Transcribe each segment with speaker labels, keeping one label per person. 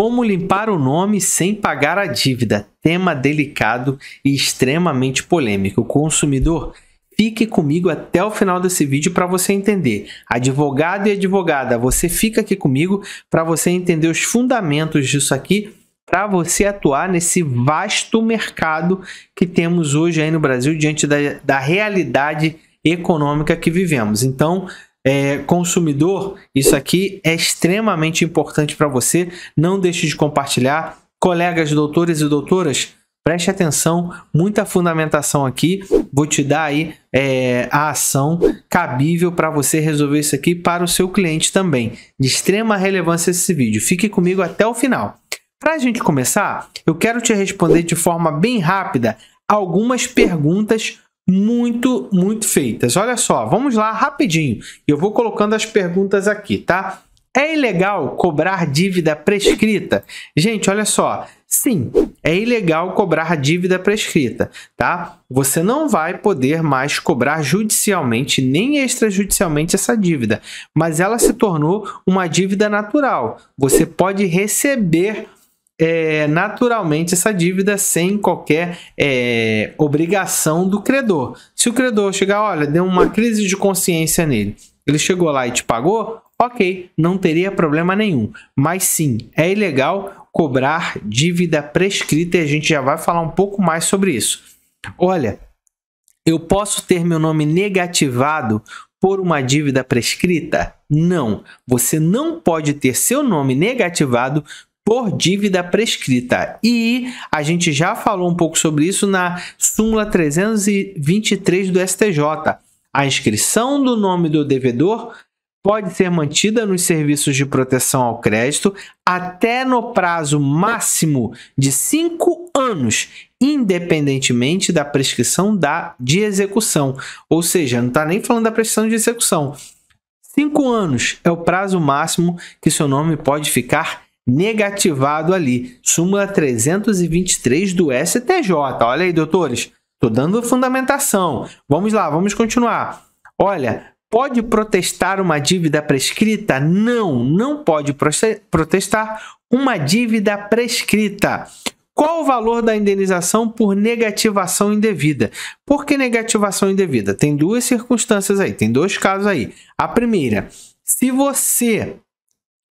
Speaker 1: Como limpar o nome sem pagar a dívida? Tema delicado e extremamente polêmico. consumidor, fique comigo até o final desse vídeo para você entender. Advogado e advogada, você fica aqui comigo para você entender os fundamentos disso aqui, para você atuar nesse vasto mercado que temos hoje aí no Brasil diante da, da realidade econômica que vivemos. Então, é, consumidor, isso aqui é extremamente importante para você. Não deixe de compartilhar. Colegas doutores e doutoras, preste atenção, muita fundamentação aqui. Vou te dar aí é, a ação cabível para você resolver isso aqui para o seu cliente também. De extrema relevância esse vídeo. Fique comigo até o final. Para a gente começar, eu quero te responder de forma bem rápida algumas perguntas muito, muito feitas. Olha só, vamos lá rapidinho. Eu vou colocando as perguntas aqui, tá? É ilegal cobrar dívida prescrita? Gente, olha só. Sim, é ilegal cobrar dívida prescrita, tá? Você não vai poder mais cobrar judicialmente nem extrajudicialmente essa dívida, mas ela se tornou uma dívida natural. Você pode receber é, naturalmente essa dívida sem qualquer é, obrigação do credor. Se o credor chegar, olha, deu uma crise de consciência nele, ele chegou lá e te pagou, ok, não teria problema nenhum. Mas sim, é ilegal cobrar dívida prescrita e a gente já vai falar um pouco mais sobre isso. Olha, eu posso ter meu nome negativado por uma dívida prescrita? Não, você não pode ter seu nome negativado por dívida prescrita. E a gente já falou um pouco sobre isso na súmula 323 do STJ. A inscrição do nome do devedor pode ser mantida nos serviços de proteção ao crédito até no prazo máximo de cinco anos, independentemente da prescrição da, de execução. Ou seja, não está nem falando da prescrição de execução. Cinco anos é o prazo máximo que seu nome pode ficar negativado ali. Súmula 323 do STJ. Olha aí, doutores. Estou dando fundamentação. Vamos lá, vamos continuar. Olha, pode protestar uma dívida prescrita? Não, não pode protestar uma dívida prescrita. Qual o valor da indenização por negativação indevida? Por que negativação indevida? Tem duas circunstâncias aí, tem dois casos aí. A primeira, se você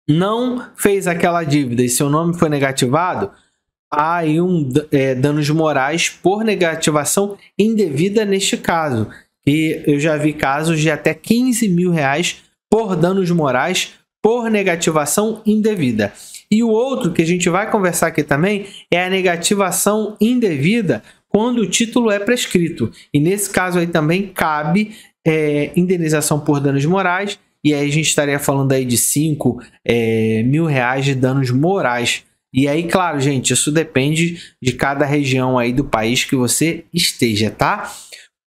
Speaker 1: não fez aquela dívida e seu nome foi negativado, há aí um é, danos morais por negativação indevida neste caso. E eu já vi casos de até 15 mil reais por danos morais por negativação indevida. E o outro que a gente vai conversar aqui também é a negativação indevida quando o título é prescrito. E nesse caso aí também cabe é, indenização por danos morais e aí a gente estaria falando aí de 5 é, mil reais de danos morais. E aí, claro, gente, isso depende de cada região aí do país que você esteja, tá?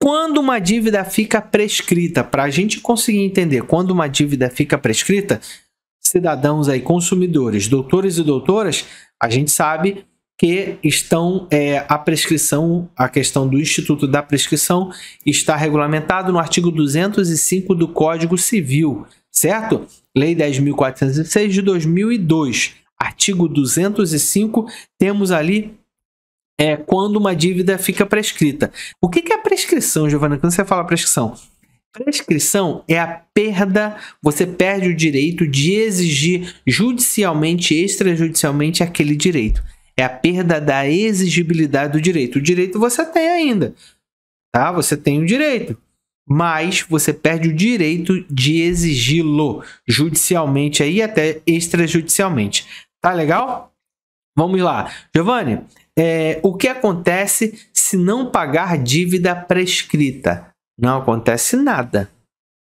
Speaker 1: Quando uma dívida fica prescrita, para a gente conseguir entender quando uma dívida fica prescrita, cidadãos aí, consumidores, doutores e doutoras, a gente sabe que estão é, a prescrição, a questão do Instituto da Prescrição está regulamentado no artigo 205 do Código Civil, certo? Lei 10.406 de 2002, artigo 205, temos ali é, quando uma dívida fica prescrita. O que, que é prescrição, Giovana? Quando você fala prescrição, Prescrição é a perda, você perde o direito de exigir judicialmente, extrajudicialmente, aquele direito. É a perda da exigibilidade do direito. O direito você tem ainda, tá? Você tem o direito, mas você perde o direito de exigi-lo judicialmente aí até extrajudicialmente. Tá legal? Vamos lá. Giovanni, é, o que acontece se não pagar dívida prescrita? Não acontece nada.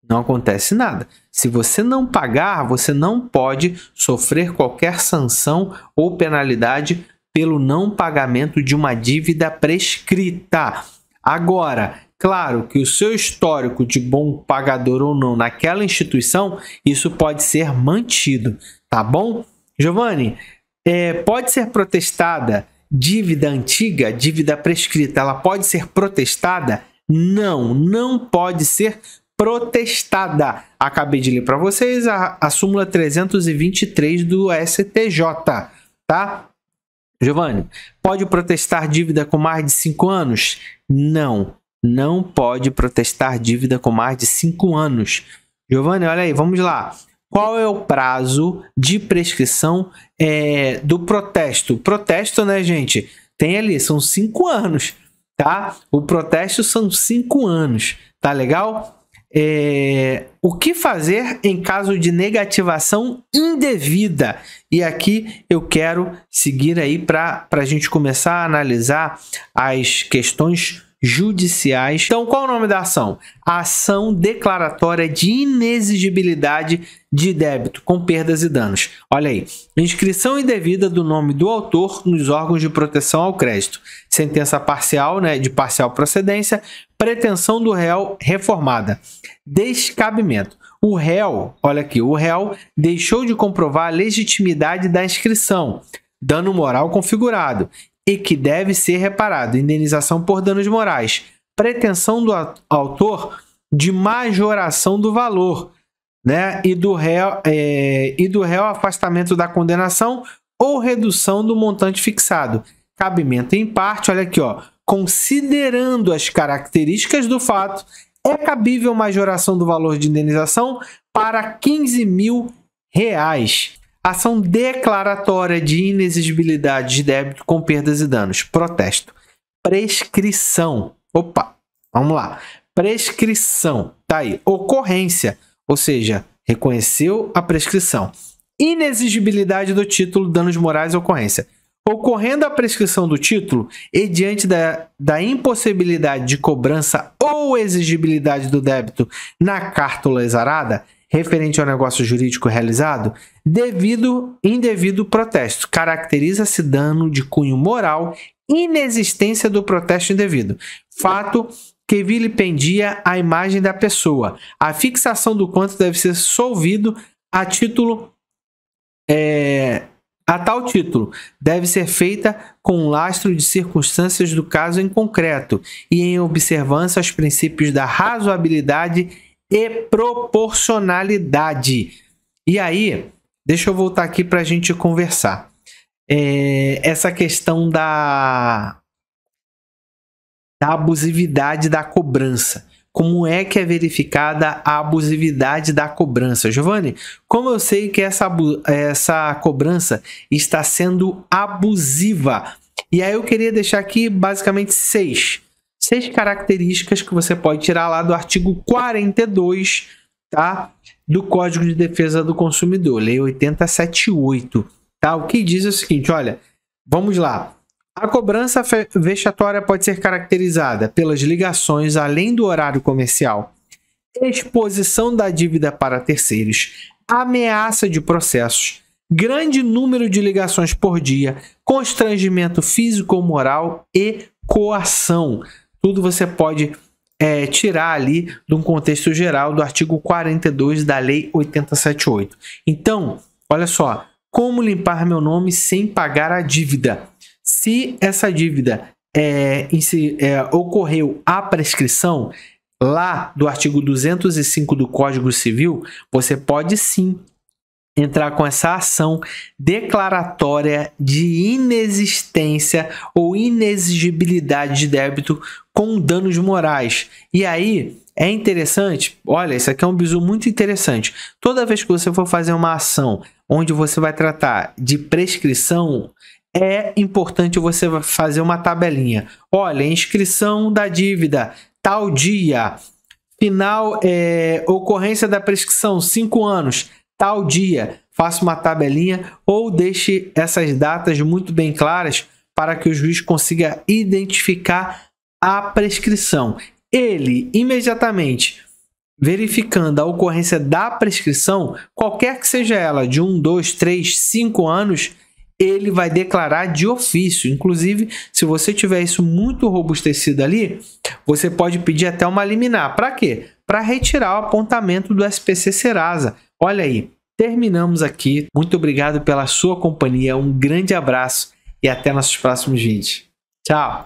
Speaker 1: Não acontece nada. Se você não pagar, você não pode sofrer qualquer sanção ou penalidade pelo não pagamento de uma dívida prescrita. Agora, claro que o seu histórico de bom pagador ou não naquela instituição, isso pode ser mantido, tá bom? Giovanni, é, pode ser protestada dívida antiga, dívida prescrita, ela pode ser protestada? Não, não pode ser protestada. Acabei de ler para vocês a, a súmula 323 do STJ, tá? Giovanni, pode protestar dívida com mais de 5 anos? Não, não pode protestar dívida com mais de 5 anos. Giovanni, olha aí, vamos lá. Qual é o prazo de prescrição é, do protesto? Protesto, né, gente? Tem ali, são 5 anos, tá? O protesto são 5 anos, tá legal? É, o que fazer em caso de negativação indevida? E aqui eu quero seguir aí para a gente começar a analisar as questões judiciais. Então, qual o nome da ação? Ação declaratória de inexigibilidade de débito com perdas e danos. Olha aí, inscrição indevida do nome do autor nos órgãos de proteção ao crédito, sentença parcial, né, de parcial procedência, pretensão do réu reformada, descabimento. O réu, olha aqui, o réu deixou de comprovar a legitimidade da inscrição, dano moral configurado e que deve ser reparado. Indenização por danos morais. Pretensão do autor de majoração do valor né? e, do réu, é, e do réu afastamento da condenação ou redução do montante fixado. Cabimento em parte, olha aqui, ó, considerando as características do fato, é cabível majoração do valor de indenização para 15 mil reais. Ação declaratória de inexigibilidade de débito com perdas e danos. Protesto. Prescrição. Opa, vamos lá. Prescrição. Tá aí. Ocorrência. Ou seja, reconheceu a prescrição. Inexigibilidade do título, danos morais e ocorrência. Ocorrendo a prescrição do título, e diante da, da impossibilidade de cobrança ou exigibilidade do débito na cártula exarada, referente ao negócio jurídico realizado devido indevido protesto. Caracteriza-se dano de cunho moral, inexistência do protesto indevido. Fato que vilipendia a imagem da pessoa. A fixação do quanto deve ser solvido a título é, a tal título, deve ser feita com um lastro de circunstâncias do caso em concreto e em observância aos princípios da razoabilidade e proporcionalidade. E aí, deixa eu voltar aqui para a gente conversar. É, essa questão da, da abusividade da cobrança. Como é que é verificada a abusividade da cobrança? Giovanni, como eu sei que essa, essa cobrança está sendo abusiva? E aí eu queria deixar aqui basicamente seis seis características que você pode tirar lá do artigo 42, tá? Do Código de Defesa do Consumidor, Lei 8078, tá? O que diz é o seguinte, olha, vamos lá. A cobrança vexatória pode ser caracterizada pelas ligações além do horário comercial, exposição da dívida para terceiros, ameaça de processos, grande número de ligações por dia, constrangimento físico ou moral e coação tudo você pode é, tirar ali de um contexto geral do artigo 42 da Lei 8078. Então, olha só, como limpar meu nome sem pagar a dívida? Se essa dívida é, si, é, ocorreu a prescrição, lá do artigo 205 do Código Civil, você pode sim entrar com essa ação declaratória de inexistência ou inexigibilidade de débito com danos morais. E aí é interessante, olha, isso aqui é um bizu muito interessante. Toda vez que você for fazer uma ação onde você vai tratar de prescrição, é importante você fazer uma tabelinha. Olha, inscrição da dívida, tal dia, final, é, ocorrência da prescrição, cinco anos tal dia. Faça uma tabelinha ou deixe essas datas muito bem claras para que o juiz consiga identificar a prescrição. Ele imediatamente verificando a ocorrência da prescrição, qualquer que seja ela, de um dois três cinco anos, ele vai declarar de ofício. Inclusive, se você tiver isso muito robustecido ali, você pode pedir até uma liminar. Para quê? para retirar o apontamento do SPC Serasa. Olha aí, terminamos aqui. Muito obrigado pela sua companhia, um grande abraço e até nossos próximos vídeos. Tchau!